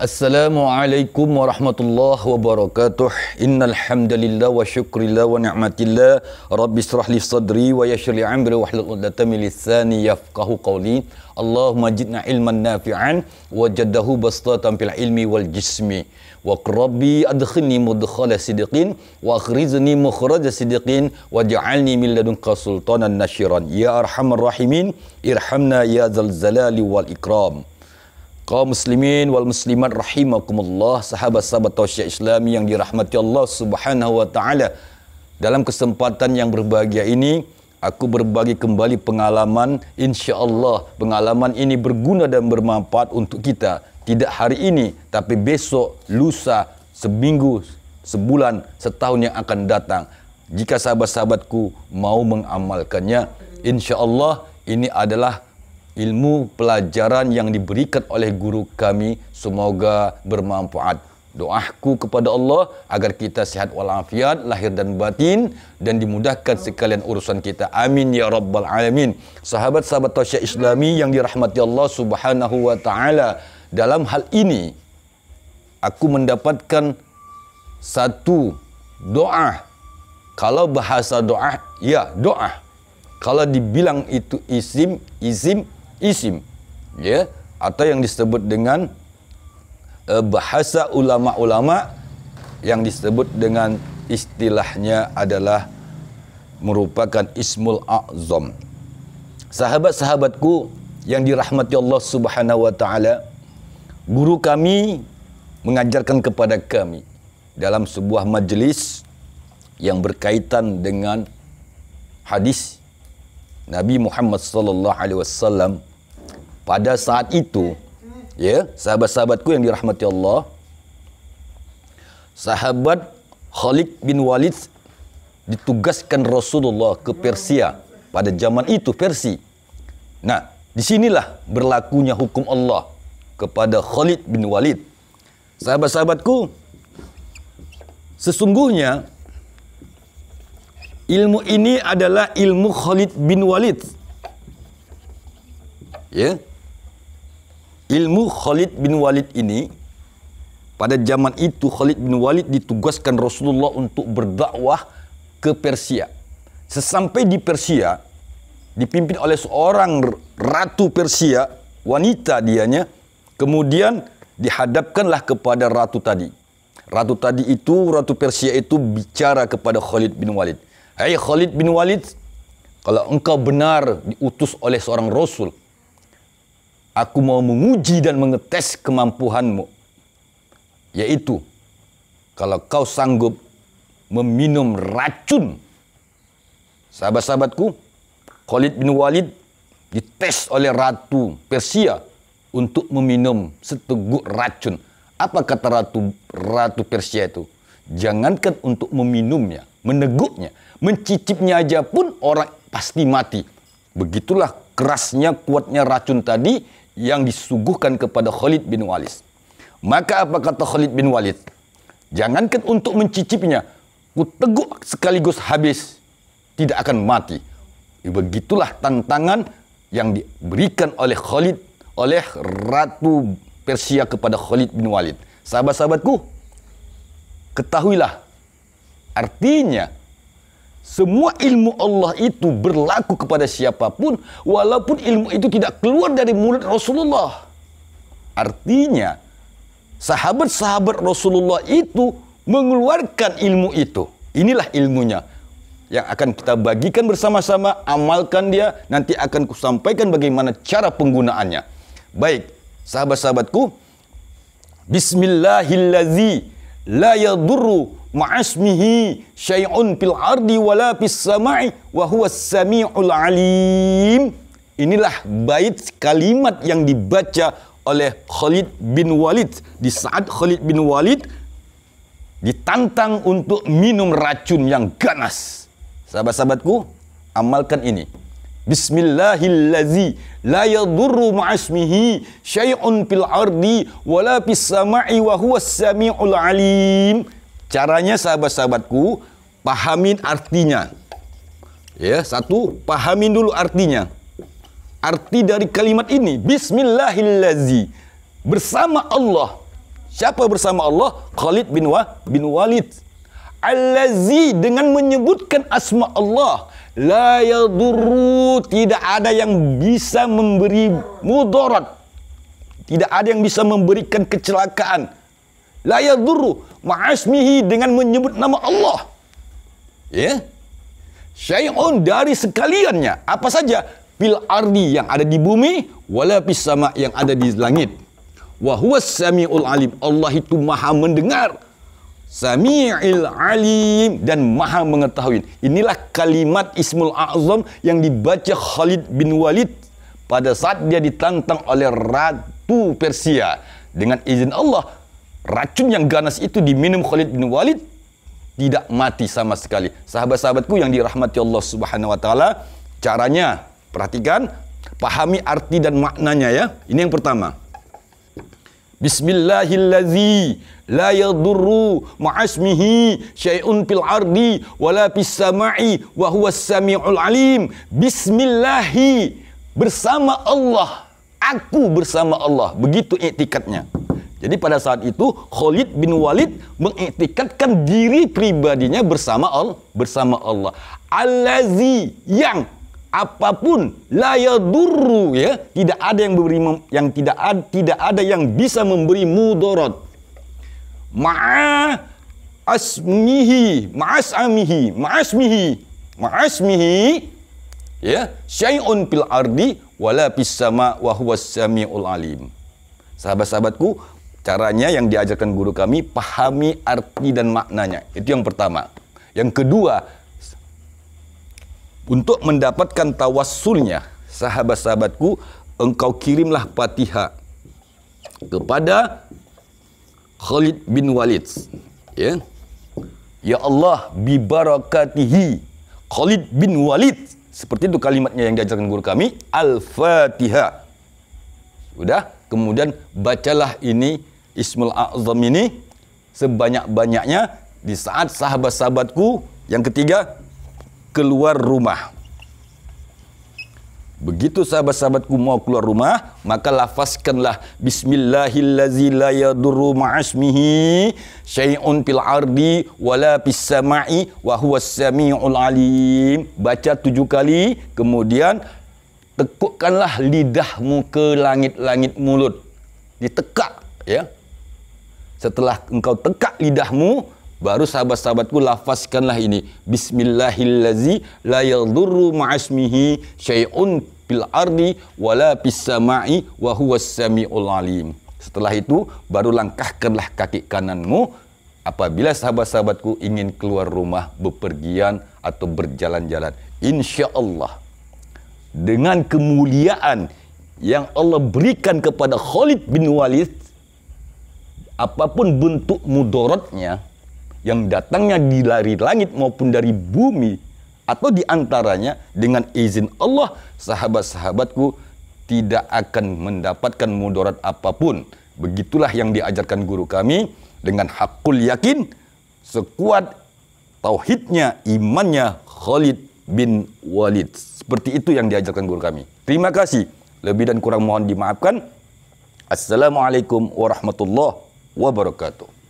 Assalamualaikum warahmatullahi wabarakatuh. Innal hamdalillah wa syukrillah wa ni'matillah. Rabbi israh li sadri wa yassir li amri wa hlul 'uqdatam min lisani yafqahu qawli. Allahumma jidna ilman nafi'an wa jaddahu bastatan fil ilmi wal jismi. Wa rabbi adkhilni mudkhala sidqin wa akhrijni mukhraja sidqin waj'alni min ladunka sultanan nashiran. Ya arhamar rahimin, irhamna ya dzal wal ikram kaum muslimin wal muslimat rahimakumullah, sahabat-sahabat tausiah Islam yang dirahmati Allah Subhanahu wa taala. Dalam kesempatan yang berbahagia ini, aku berbagi kembali pengalaman insya-Allah. Pengalaman ini berguna dan bermanfaat untuk kita. Tidak hari ini, tapi besok, lusa, seminggu, sebulan, setahun yang akan datang. Jika sahabat-sahabatku mau mengamalkannya, insya Allah ini adalah ilmu pelajaran yang diberikan oleh guru kami semoga bermanfaat. Doaku kepada Allah agar kita sehat walafiat, lahir dan batin dan dimudahkan sekalian urusan kita. Amin ya rabbal alamin. Sahabat-sahabat Tasya Islami yang dirahmati Allah Subhanahu wa taala, dalam hal ini aku mendapatkan satu doa. Kalau bahasa doa, ya doa. Kalau dibilang itu isim, isim isim ya atau yang disebut dengan eh, bahasa ulama-ulama yang disebut dengan istilahnya adalah merupakan ismul azam sahabat-sahabatku yang dirahmati Allah Subhanahu wa taala guru kami mengajarkan kepada kami dalam sebuah majelis yang berkaitan dengan hadis Nabi Muhammad sallallahu alaihi wasallam pada saat itu ya sahabat-sahabatku yang dirahmati Allah sahabat Khalid bin Walid ditugaskan Rasulullah ke Persia pada zaman itu Persia. Nah, disinilah berlakunya hukum Allah kepada Khalid bin Walid. Sahabat-sahabatku, sesungguhnya ilmu ini adalah ilmu Khalid bin Walid. Ya, yeah? Ilmu Khalid bin Walid ini pada zaman itu Khalid bin Walid ditugaskan Rasulullah untuk berdakwah ke Persia. Sesampai di Persia dipimpin oleh seorang ratu Persia, wanita dianya, kemudian dihadapkanlah kepada ratu tadi. Ratu tadi itu, ratu Persia itu bicara kepada Khalid bin Walid. Hai hey Khalid bin Walid, kalau engkau benar diutus oleh seorang rasul, Aku mau menguji dan mengetes kemampuanmu. Yaitu, kalau kau sanggup meminum racun, sahabat-sahabatku, Khalid bin Walid dites oleh Ratu Persia untuk meminum seteguk racun. Apa kata Ratu, Ratu Persia itu? Jangankan untuk meminumnya, meneguknya, mencicipnya aja pun orang pasti mati. Begitulah kerasnya kuatnya racun tadi yang disuguhkan kepada Khalid bin Walid. Maka apa kata Khalid bin Walid? Jangankan untuk mencicipinya, ku teguk sekaligus habis, tidak akan mati. Ya, begitulah tantangan yang diberikan oleh Khalid, oleh Ratu Persia kepada Khalid bin Walid. Sahabat-sahabatku, ketahuilah, artinya semua ilmu Allah itu berlaku kepada siapapun walaupun ilmu itu tidak keluar dari mulut Rasulullah. Artinya sahabat-sahabat Rasulullah itu mengeluarkan ilmu itu. Inilah ilmunya yang akan kita bagikan bersama-sama, amalkan dia, nanti akan kusampaikan bagaimana cara penggunaannya. Baik, sahabat-sahabatku, Bismillahirrahmanirrahim. la yadurru ma'asmihi syai'un fil ardi wala fis sama'i wa samiul alim. Inilah bait kalimat yang dibaca oleh Khalid bin Walid di saat Khalid bin Walid ditantang untuk minum racun yang ganas. Sahabat-sahabatku, amalkan ini. Bismillahillazi la yadurru ma'asmihi syai'un fil ardi wala fis sama'i wa huwas samiul alim. Caranya sahabat-sahabatku, pahamin artinya. Ya, satu, pahamin dulu artinya. Arti dari kalimat ini, bismillahillazi Bersama Allah. Siapa bersama Allah? Khalid bin, Wa, bin Walid. Allazi dengan menyebutkan asma Allah. La yadurru. Tidak ada yang bisa memberi mudarat. Tidak ada yang bisa memberikan kecelakaan La yadurru ma'asmihi dengan menyebut nama Allah. Ya. Yeah? Syai'un dari sekaliannya. Apa saja? Bil ardi yang ada di bumi, wala sama yang ada di langit. Wa huwas sami'ul alim. Allah itu maha mendengar. Sami'il alim dan maha mengetahui. Inilah kalimat Ismul A'zam yang dibaca Khalid bin Walid pada saat dia ditantang oleh Ratu Persia. Dengan izin Allah, Racun yang ganas itu diminum Khalid bin Walid tidak mati sama sekali. Sahabat-sahabatku yang dirahmati Allah Subhanahu wa taala, caranya perhatikan, pahami arti dan maknanya ya. Ini yang pertama. Bismillahilladzi la yadurru ma'asmihi syai'un fil ardi wala fis sama'i wa huwas samiul alim. Bismillahi bersama Allah. Aku bersama Allah. Begitu etikatnya. Jadi pada saat itu Khalid bin Walid mengiktikadkan diri pribadinya bersama Allah, bersama Allah. Allazi yang apapun la yadurru ya, tidak ada yang memberi yang tidak ada, tidak ada yang bisa memberi mudarat. Ma'a asmihi, ma'asamihi, ma'asmihi, ma'asmihi ya, syai'un fil ardi wala fis sama wa huwas samiul alim. Sahabat-sahabatku, Caranya yang diajarkan guru kami, pahami arti dan maknanya. Itu yang pertama. Yang kedua, untuk mendapatkan tawassulnya, sahabat-sahabatku, engkau kirimlah Fatihah kepada Khalid bin Walid. Ya. Ya Allah bibarakatihi Khalid bin Walid. Seperti itu kalimatnya yang diajarkan guru kami, Al-Fatihah. Sudah, kemudian bacalah ini Ismul A'zam ini sebanyak-banyaknya di saat sahabat-sahabatku yang ketiga keluar rumah. Begitu sahabat-sahabatku mau keluar rumah, maka lafazkanlah bismillahillazi la yadurru ma'asmihi syai'un fil ardi wala fis sama'i wa huwas samiul alim. Baca tujuh kali, kemudian tekukkanlah lidahmu ke langit-langit mulut. Ditekak ya setelah engkau tegak lidahmu, baru sahabat-sahabatku lafazkanlah ini. Bismillahillazi la ma'asmihi syai'un fil ardi wala fis sama'i wa huwas samiul alim. Setelah itu baru langkahkanlah kaki kananmu apabila sahabat-sahabatku ingin keluar rumah bepergian atau berjalan-jalan. Insya Allah dengan kemuliaan yang Allah berikan kepada Khalid bin Walid apapun bentuk mudorotnya yang datangnya di dari langit maupun dari bumi atau diantaranya dengan izin Allah sahabat-sahabatku tidak akan mendapatkan mudarat apapun begitulah yang diajarkan guru kami dengan hakul yakin sekuat tauhidnya imannya Khalid bin Walid seperti itu yang diajarkan guru kami terima kasih lebih dan kurang mohon dimaafkan Assalamualaikum warahmatullahi wabarakatuh.